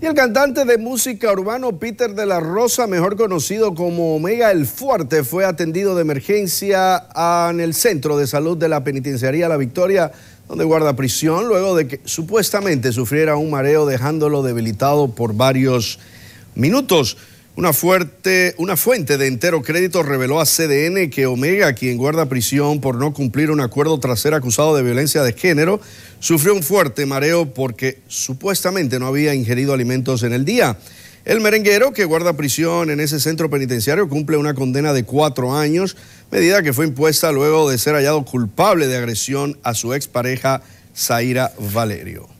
Y el cantante de música urbano Peter de la Rosa, mejor conocido como Omega el Fuerte, fue atendido de emergencia en el centro de salud de la penitenciaría La Victoria, donde guarda prisión, luego de que supuestamente sufriera un mareo dejándolo debilitado por varios minutos. Una, fuerte, una fuente de entero crédito reveló a CDN que Omega, quien guarda prisión por no cumplir un acuerdo tras ser acusado de violencia de género, sufrió un fuerte mareo porque supuestamente no había ingerido alimentos en el día. El merenguero que guarda prisión en ese centro penitenciario cumple una condena de cuatro años, medida que fue impuesta luego de ser hallado culpable de agresión a su expareja Zaira Valerio.